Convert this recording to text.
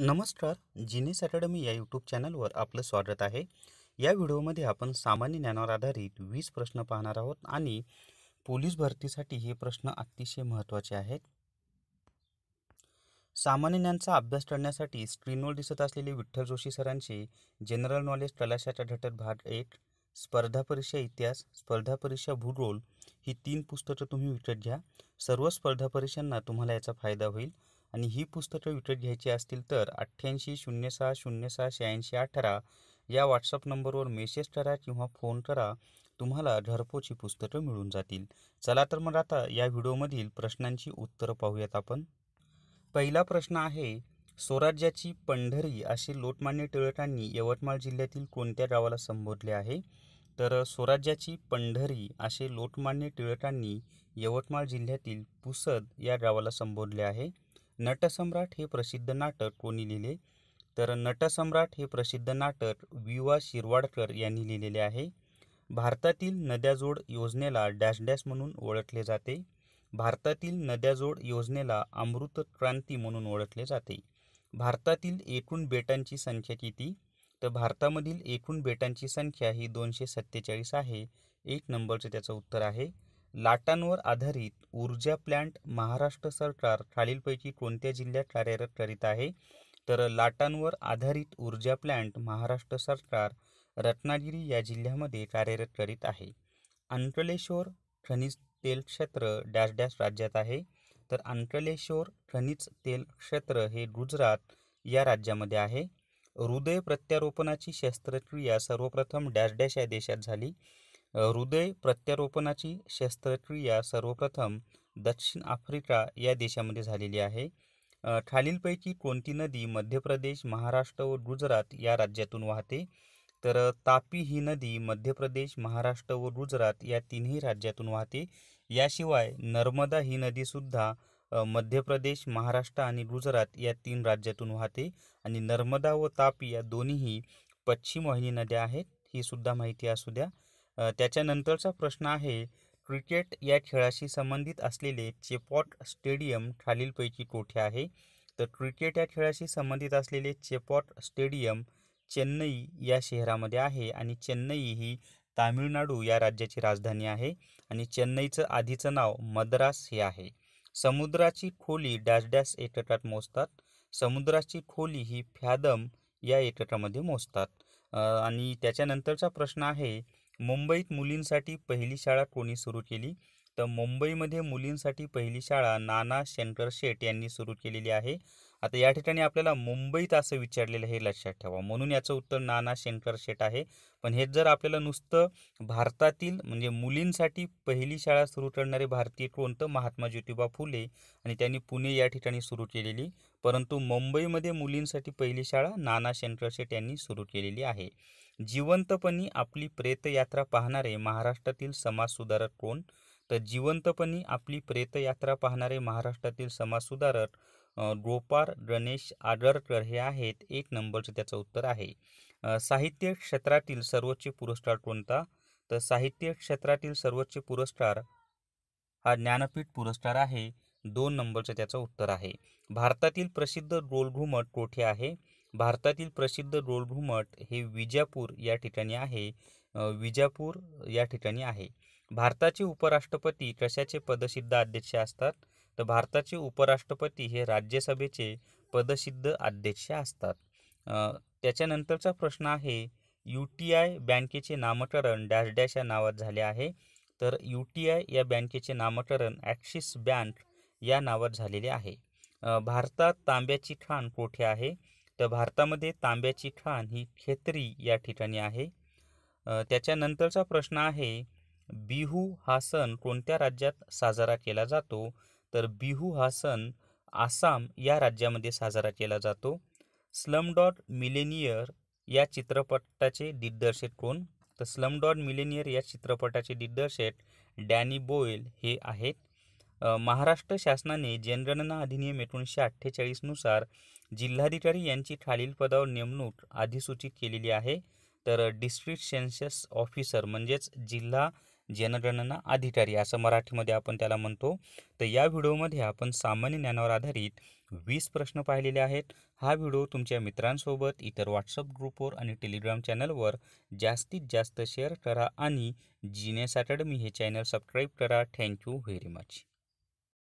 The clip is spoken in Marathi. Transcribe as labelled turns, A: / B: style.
A: नमस्कार जिनेस अकॅडमी या यूट्यूब चॅनलवर आपलं स्वागत आहे या व्हिडिओमध्ये आपण सामान्य ज्ञानावर आधारित वीस प्रश्न पाहणार आहोत आणि पोलीस भरतीसाठी हे प्रश्न अतिशय महत्त्वाचे आहेत सामान्य ज्ञानचा अभ्यास करण्यासाठी स्क्रीनवर दिसत असलेले विठ्ठल जोशी सरांचे जनरल नॉलेज कलाशाचा घटक भाग एक स्पर्धा परीक्षा इतिहास स्पर्धा परीक्षा भूगोल ही तीन पुस्तकं तुम्ही विकत घ्या सर्व स्पर्धा परीक्षांना तुम्हाला याचा फायदा होईल आणि ही पुस्तकं विकत घ्यायची असतील तर अठ्ठ्याऐंशी शून्य सहा शून्य सहा शहाऐंशी अठरा या व्हॉट्सअप नंबरवर मेसेज करा किंवा फोन करा तुम्हाला घरपोची पुस्तकं मिळून जातील चला तर मग आता या व्हिडिओमधील प्रश्नांची उत्तरं पाहूयात आपण पहिला प्रश्न आहे स्वराज्याची पंढरी असे लोटमान्य टिळकांनी यवतमाळ जिल्ह्यातील कोणत्या गावाला संबोधले आहे तर स्वराज्याची पंढरी असे लोटमान्य टिळकांनी यवतमाळ जिल्ह्यातील पुसद या गावाला संबोधले आहे नटसम्राट हे प्रसिद्ध नाटक कोणी लिहिले तर नटसम्राट हे प्रसिद्ध नाटक वि वा शिरवाडकर यांनी लिहिलेले आहे भारतातील नद्याजोड योजनेला डॅश डॅश म्हणून ओळखले जाते भारतातील नद्याजोड योजनेला अमृत क्रांती म्हणून ओळखले जाते भारतातील एकूण बेटांची संख्या किती तर भारतामधील एकूण बेटांची संख्या ही दोनशे सत्तेचाळीस आहे एक नंबरचं त्याचं उत्तर आहे लाटांवर आधारित ऊर्जा प्लांट महाराष्ट्र सरकार खालीलपैकी कोणत्या जिल्ह्यात कार्यरत करीत आहे तर लाटांवर आधारित ऊर्जा प्लांट महाराष्ट्र सरकार रत्नागिरी या जिल्ह्यामध्ये कार्यरत करीत आहे अंकलेश्वर खनिज तेल क्षेत्र डॅश डॅश राज्यात आहे तर अंकलेश्वर खनिज तेल क्षेत्र हे गुजरात या राज्यामध्ये आहे हृदय प्रत्यारोपणाची शस्त्रक्रिया सर्वप्रथम डॅश डॅश या देशात झाली हृदय प्रत्यारोपणाची शस्त्रक्रिया सर्वप्रथम दक्षिण आफ्रिका या देशामध्ये झालेली आहे खालीलपैकी कोणती नदी मध्य प्रदेश महाराष्ट्र व गुजरात या राज्यातून वाहते तर तापी ही नदी मध्य प्रदेश महाराष्ट्र व गुजरात या तिन्ही राज्यातून वाहते याशिवाय नर्मदा ही नदीसुद्धा मध्य प्रदेश महाराष्ट्र आणि गुजरात या तीन राज्यातून वाहते आणि नर्मदा व तापी या दोन्हीही पश्चिम वाहिनी नद्या आहेत ही सुद्धा माहिती असू द्या त्याच्यानंतरचा प्रश्न आहे क्रिकेट या खेळाशी संबंधित असलेले चेपॉट स्टेडियम खालीलपैकी कोठे आहे तर क्रिकेट या खेळाशी संबंधित असलेले चेपॉट स्टेडियम चेन्नई या शहरामध्ये आहे आणि चेन्नई ही तामिळनाडू या राज्याची राजधानी आहे आणि चेन्नईचं आधीचं नाव मद्रास हे आहे समुद्राची खोली डॅश डॅश एककात मोजतात समुद्राची खोली ही फॅदम या एकटामध्ये मोजतात आणि त्याच्यानंतरचा प्रश्न आहे मुंबईत मुलींसाठी पहिली शाळा कोणी सुरू केली तर मुंबईमध्ये मुलींसाठी पहिली शाळा नाना शंकर शेट यांनी सुरू केलेली आहे आता या ठिकाणी आपल्याला मुंबईत असं विचारलेलं हे लक्षात ठेवा म्हणून याचं उत्तर नाना शंकर शेट आहे पण हेच जर आपल्याला नुसतं भारतातील म्हणजे मुलींसाठी पहिली शाळा सुरू करणारे भारतीय कोणतं महात्मा ज्योतिबा फुले आणि त्यांनी पुणे या ठिकाणी सुरू केलेली परंतु मुंबईमध्ये मुलींसाठी पहिली शाळा नाना शंकर शेट यांनी सुरू केलेली आहे जिवंतपणी आपली प्रेतयात्रा पाहणारे महाराष्ट्रातील समाजसुधारक कोण तर जिवंतपणी आपली प्रेतयात्रा पाहणारे महाराष्ट्रातील समाजसुधारक गोपार गणेश आडरकर हे आहेत एक नंबरचं त्याचं उत्तर आहे साहित्य क्षेत्रातील सर्वोच्च पुरस्कार कोणता तर साहित्य क्षेत्रातील सर्वोच्च पुरस्कार हा ज्ञानपीठ पुरस्कार आहे दोन नंबरचं त्याचं उत्तर आहे भारतातील प्रसिद्ध गोलघुमट कोठे आहे भारतातील प्रसिद्ध गोलघुमट हे विजापूर या ठिकाणी आहे विजापूर या ठिकाणी आहे भारताचे उपराष्ट्रपती कशाचे पदसिद्ध अध्यक्ष असतात तर भारताचे उपराष्ट्रपती हे राज्यसभेचे पदसिद्ध अध्यक्ष असतात त्याच्यानंतरचा प्रश्न आहे यू टी आय बँकेचे नामकरण डॅश डॅश या नावात झाले आहे तर यू टी आय या बँकेचे नामकरण ॲक्सिस बँक या नावात झालेले आहे भारतात तांब्याची खाण कोठे आहे तर भारतामध्ये तांब्याची खाण ही खेत्री या ठिकाणी आहे त्याच्यानंतरचा प्रश्न आहे बिहू हा सण कोणत्या राज्यात साजरा केला जातो तर बिहू हा सण आसाम या राज्यामध्ये साजरा केला जातो स्लम डॉट मिलेनियर या चित्रपटाचे दिग्दर्शक कोण तर स्लम डॉट मिलेनियर या चित्रपटाचे दिग्दर्शक डॅनी बोयल हे आहेत महाराष्ट्र शासनाने जनगणना अधिनियम एकोणीसशे अठ्ठेचाळीसनुसार जिल्हाधिकारी यांची खालील पदावर नेमणूक अधिसूचित केलेली आहे तर डिस्ट्रिक्ट सेन्सस ऑफिसर म्हणजेच जिल्हा जनगणना अधिकारी असं मराठीमध्ये आपण त्याला म्हणतो तर या व्हिडिओमध्ये आपण सामान्य ज्ञानावर आधारित वीस प्रश्न पाहिलेले आहेत हा व्हिडिओ तुमच्या मित्रांसोबत इतर व्हॉट्सअप ग्रुपवर आणि टेलिग्राम चॅनलवर जास्तीत जास्त शेअर करा आणि जिनेस अकॅडमी हे चॅनल सबस्क्राईब करा थँक्यू व्हेरी मच